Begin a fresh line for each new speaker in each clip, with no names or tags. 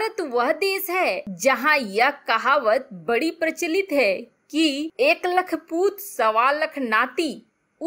भारत वह देश है जहाँ यह कहावत बड़ी प्रचलित है कि एक लख पूत सवा लख नाती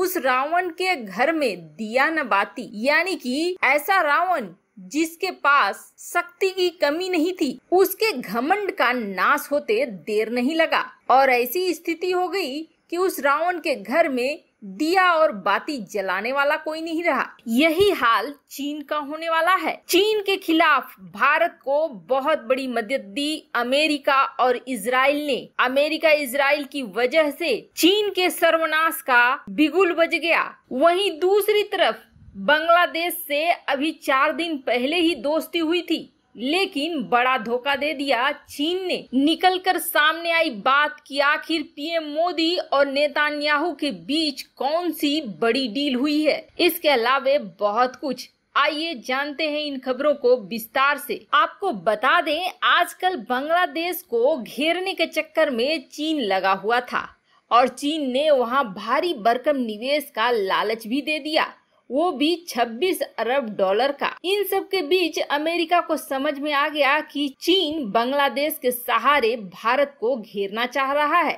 उस रावण के घर में दिया न बाती यानी कि ऐसा रावण जिसके पास शक्ति की कमी नहीं थी उसके घमंड का नाश होते देर नहीं लगा और ऐसी स्थिति हो गई कि उस रावण के घर में दिया और बाती जलाने वाला कोई नहीं रहा यही हाल चीन का होने वाला है चीन के खिलाफ भारत को बहुत बड़ी मदद दी अमेरिका और इसराइल ने अमेरिका इसराइल की वजह से चीन के सर्वनाश का बिगुल बज गया वहीं दूसरी तरफ बांग्लादेश से अभी चार दिन पहले ही दोस्ती हुई थी लेकिन बड़ा धोखा दे दिया चीन ने निकलकर सामने आई बात कि आखिर पीएम मोदी और नेतान्याहू के बीच कौन सी बड़ी डील हुई है इसके अलावे बहुत कुछ आइए जानते हैं इन खबरों को विस्तार से आपको बता दें आजकल बांग्लादेश को घेरने के चक्कर में चीन लगा हुआ था और चीन ने वहां भारी बरकम निवेश का लालच भी दे दिया वो भी 26 अरब डॉलर का इन सब के बीच अमेरिका को समझ में आ गया कि चीन बांग्लादेश के सहारे भारत को घेरना चाह रहा है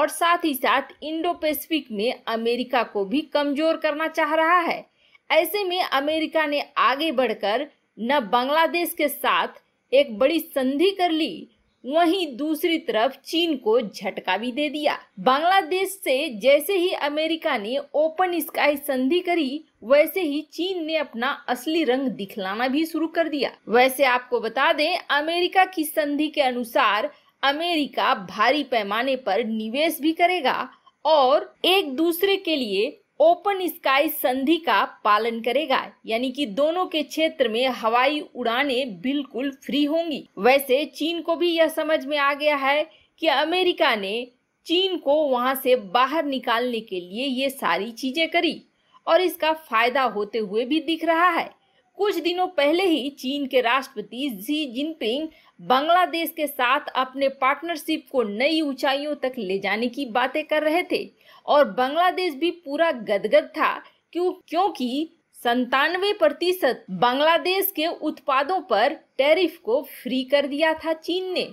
और साथ ही साथ इंडो पैसिफिक में अमेरिका को भी कमजोर करना चाह रहा है ऐसे में अमेरिका ने आगे बढ़कर न बांग्लादेश के साथ एक बड़ी संधि कर ली वहीं दूसरी तरफ चीन को झटका भी दे दिया बांग्लादेश से जैसे ही अमेरिका ने ओपन स्काई संधि करी वैसे ही चीन ने अपना असली रंग दिखलाना भी शुरू कर दिया वैसे आपको बता दें अमेरिका की संधि के अनुसार अमेरिका भारी पैमाने पर निवेश भी करेगा और एक दूसरे के लिए ओपन स्काई संधि का पालन करेगा यानी कि दोनों के क्षेत्र में हवाई उड़ानें बिल्कुल फ्री होंगी वैसे चीन को भी यह समझ में आ गया है कि अमेरिका ने चीन को वहां से बाहर निकालने के लिए ये सारी चीजें करी और इसका फायदा होते हुए भी दिख रहा है कुछ दिनों पहले ही चीन के राष्ट्रपति जी जिनपिंग बांग्लादेश के साथ अपने पार्टनरशिप को नई ऊंचाइयों तक ले जाने की बातें कर रहे थे और बांग्लादेश भी पूरा गदगद था क्यों क्योंकि संतानवे प्रतिशत बांग्लादेश के उत्पादों पर टैरिफ को फ्री कर दिया था चीन ने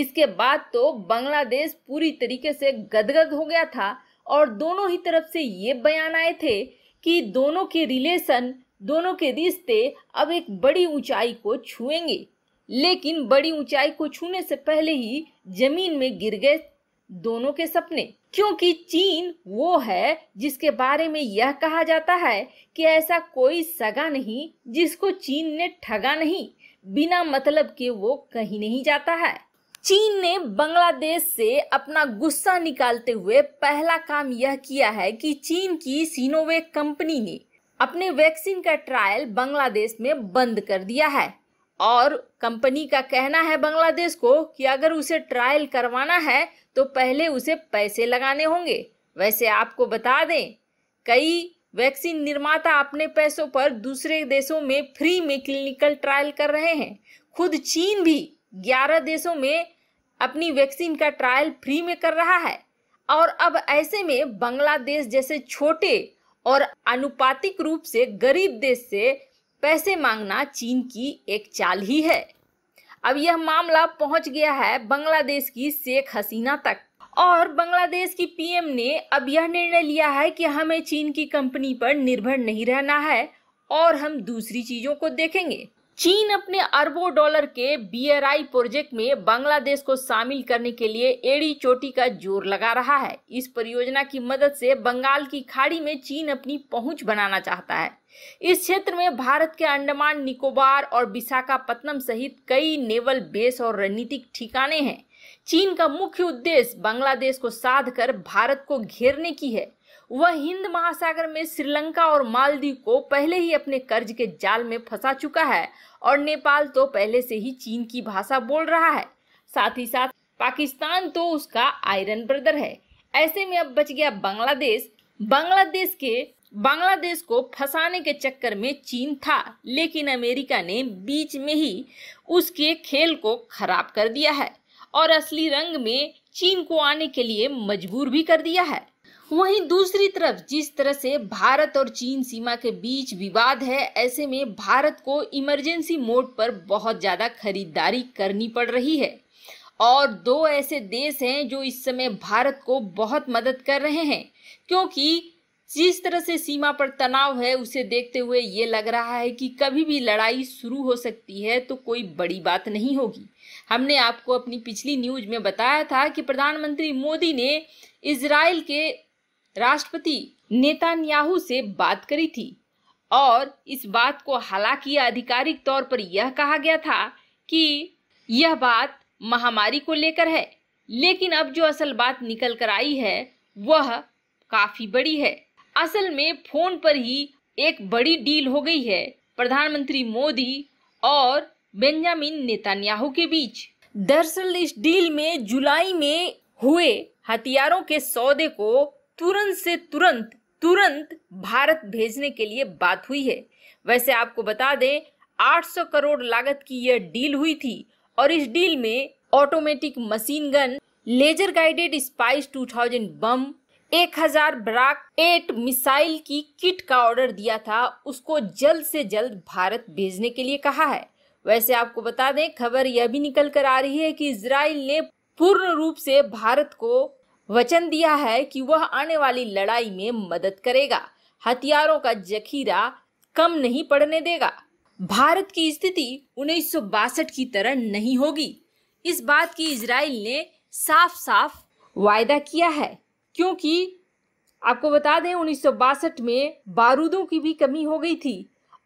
इसके बाद तो बांग्लादेश पूरी तरीके से गदगद हो गया था और दोनों ही तरफ से ये बयान आए थे कि दोनों के रिलेशन दोनों के रिश्ते अब एक बड़ी ऊंचाई को छुएंगे लेकिन बड़ी ऊंचाई को छूने से पहले ही जमीन में गिर गए दोनों के सपने क्योंकि चीन वो है जिसके बारे में यह कहा जाता है कि ऐसा कोई सगा नहीं जिसको चीन ने ठगा नहीं बिना मतलब के वो कहीं नहीं जाता है चीन ने बांग्लादेश से अपना गुस्सा निकालते हुए पहला काम यह किया है कि चीन की सीनोवे कंपनी ने अपने वैक्सीन का ट्रायल बांग्लादेश में बंद कर दिया है और कंपनी का कहना है बांग्लादेश को कि अगर उसे ट्रायल करवाना है तो पहले उसे पैसे लगाने होंगे वैसे आपको बता दें कई वैक्सीन निर्माता अपने पैसों पर दूसरे देशों में फ्री में क्लिनिकल ट्रायल कर रहे हैं खुद चीन भी 11 देशों में अपनी वैक्सीन का ट्रायल फ्री में कर रहा है और अब ऐसे में बांग्लादेश जैसे छोटे और अनुपातिक रूप से गरीब देश से पैसे मांगना चीन की एक चाल ही है अब यह मामला पहुंच गया है बांग्लादेश की शेख हसीना तक और बांग्लादेश की पीएम ने अब यह निर्णय लिया है कि हमें चीन की कंपनी पर निर्भर नहीं रहना है और हम दूसरी चीजों को देखेंगे चीन अपने अरबों डॉलर के बी प्रोजेक्ट में बांग्लादेश को शामिल करने के लिए एड़ी चोटी का जोर लगा रहा है इस परियोजना की मदद से बंगाल की खाड़ी में चीन अपनी पहुंच बनाना चाहता है इस क्षेत्र में भारत के अंडमान निकोबार और विशाखापत्तनम सहित कई नेवल बेस और रणनीतिक ठिकाने हैं चीन का मुख्य उद्देश्य बांग्लादेश को साध कर भारत को घेरने की है वह हिंद महासागर में श्रीलंका और मालदीव को पहले ही अपने कर्ज के जाल में फंसा चुका है और नेपाल तो पहले से ही चीन की भाषा बोल रहा है साथ ही साथ पाकिस्तान तो उसका आयरन ब्रदर है ऐसे में अब बच गया बांग्लादेश बांग्लादेश के बांग्लादेश को फंसाने के चक्कर में चीन था लेकिन अमेरिका ने बीच में ही उसके खेल को खराब कर दिया है और असली रंग में चीन को आने के लिए मजबूर भी कर दिया है वहीं दूसरी तरफ जिस तरह से भारत और चीन सीमा के बीच विवाद है ऐसे में भारत को इमरजेंसी मोड पर बहुत ज्यादा खरीदारी करनी पड़ रही है और दो ऐसे देश हैं जो इस समय भारत को बहुत मदद कर रहे हैं क्योंकि जिस तरह से सीमा पर तनाव है उसे देखते हुए ये लग रहा है कि कभी भी लड़ाई शुरू हो सकती है तो कोई बड़ी बात नहीं होगी हमने आपको अपनी पिछली न्यूज में बताया था कि प्रधानमंत्री मोदी ने इसराइल के राष्ट्रपति नेतान्याहू से बात करी थी और इस बात को हालांकि आधिकारिक तौर पर यह कहा गया था कि यह बात महामारी को लेकर है लेकिन अब जो असल बात निकल कर आई है वह काफी बड़ी है असल में फोन पर ही एक बड़ी डील हो गई है प्रधानमंत्री मोदी और बेंजामिन नेतान्याहू के बीच दरअसल इस डील में जुलाई में हुए हथियारों के सौदे को तुरंत से तुरंत तुरंत भारत भेजने के लिए बात हुई है वैसे आपको बता दें 800 करोड़ लागत की यह डील हुई थी और इस डील में automatic machine gun laser guided Spice 2000 bomb एक हजार ब्राक एट मिसाइल की किट का ऑर्डर दिया था उसको जल्द से जल्द भारत भेजने के लिए कहा है वैसे आपको बता दें खबर यह भी निकल कर आ रही है कि इसराइल ने पूर्ण रूप से भारत को वचन दिया है कि वह आने वाली लड़ाई में मदद करेगा हथियारों का जखीरा कम नहीं पड़ने देगा भारत की स्थिति उन्नीस की तरह नहीं होगी इस बात की इसराइल ने साफ साफ वायदा किया है क्योंकि आपको बता दें उन्नीस में बारूदों की भी कमी हो गई थी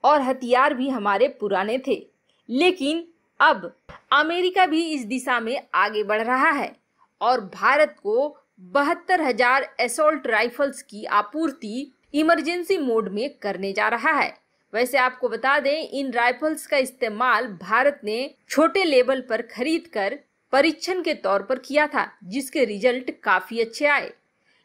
और हथियार भी हमारे पुराने थे लेकिन अब अमेरिका भी इस दिशा में आगे बढ़ रहा है और भारत को बहत्तर हजार एसोल्ट राइफल्स की आपूर्ति इमरजेंसी मोड में करने जा रहा है वैसे आपको बता दें इन राइफल्स का इस्तेमाल भारत ने छोटे लेवल पर खरीद कर परीक्षण के तौर पर किया था जिसके रिजल्ट काफी अच्छे आए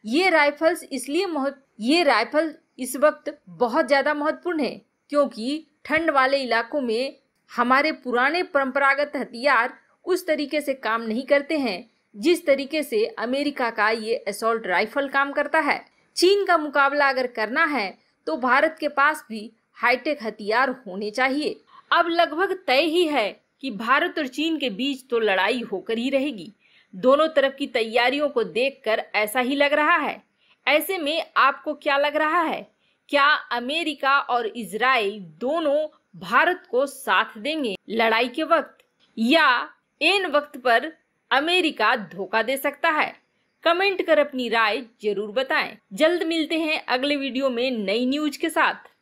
ये राइफल्स इसलिए महत्व ये राइफल इस वक्त बहुत ज़्यादा महत्वपूर्ण है क्योंकि ठंड वाले इलाकों में हमारे पुराने परंपरागत हथियार उस तरीके से काम नहीं करते हैं जिस तरीके से अमेरिका का ये असोल्ट राइफल काम करता है चीन का मुकाबला अगर करना है तो भारत के पास भी हाईटेक हथियार होने चाहिए अब लगभग तय ही है कि भारत और चीन के बीच तो लड़ाई होकर ही रहेगी दोनों तरफ की तैयारियों को देखकर ऐसा ही लग रहा है ऐसे में आपको क्या लग रहा है क्या अमेरिका और इसराइल दोनों भारत को साथ देंगे लड़ाई के वक्त या इन वक्त पर अमेरिका धोखा दे सकता है कमेंट कर अपनी राय जरूर बताएं। जल्द मिलते हैं अगले वीडियो में नई न्यूज के साथ